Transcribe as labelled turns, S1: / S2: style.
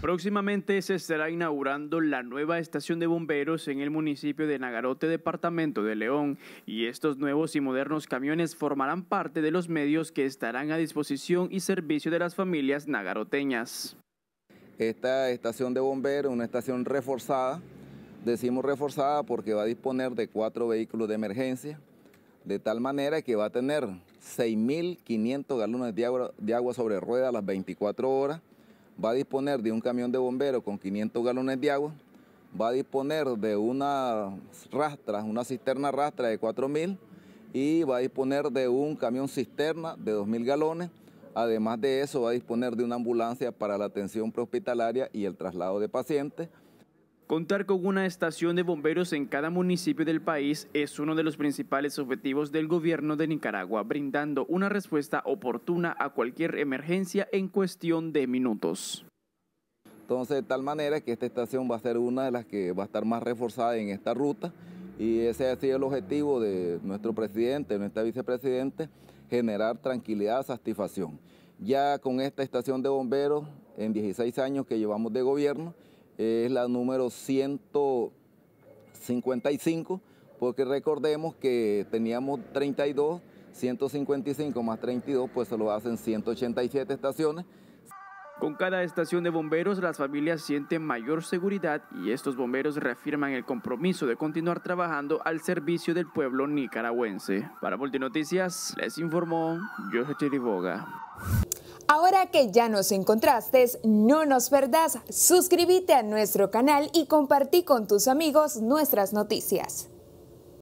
S1: Próximamente se estará inaugurando la nueva estación de bomberos en el municipio de Nagarote, departamento de León, y estos nuevos y modernos camiones formarán parte de los medios que estarán a disposición y servicio de las familias nagaroteñas.
S2: Esta estación de bomberos, una estación reforzada, decimos reforzada porque va a disponer de cuatro vehículos de emergencia, de tal manera que va a tener 6.500 galones de agua, sobre rueda a las 24 horas, va a disponer de un camión de bomberos con 500 galones de agua, va a disponer de una rastra, una cisterna rastra de 4.000 y va a disponer de un camión cisterna de 2.000 galones. Además de eso, va a disponer de una ambulancia para la atención prehospitalaria y el traslado de pacientes.
S1: Contar con una estación de bomberos en cada municipio del país es uno de los principales objetivos del gobierno de Nicaragua, brindando
S2: una respuesta oportuna a cualquier emergencia en cuestión de minutos. Entonces, de tal manera que esta estación va a ser una de las que va a estar más reforzada en esta ruta y ese ha sido el objetivo de nuestro presidente, nuestra vicepresidente, generar tranquilidad, satisfacción. Ya con esta estación de bomberos, en 16 años que llevamos de gobierno, es la número 155, porque recordemos que teníamos 32, 155 más 32, pues se lo hacen 187 estaciones.
S1: Con cada estación de bomberos, las familias sienten mayor seguridad y estos bomberos reafirman el compromiso de continuar trabajando al servicio del pueblo nicaragüense. Para Multinoticias, les informó José Chiriboga. Ahora que ya nos encontraste, no nos perdás, suscríbete a nuestro canal y compartí con tus amigos nuestras noticias.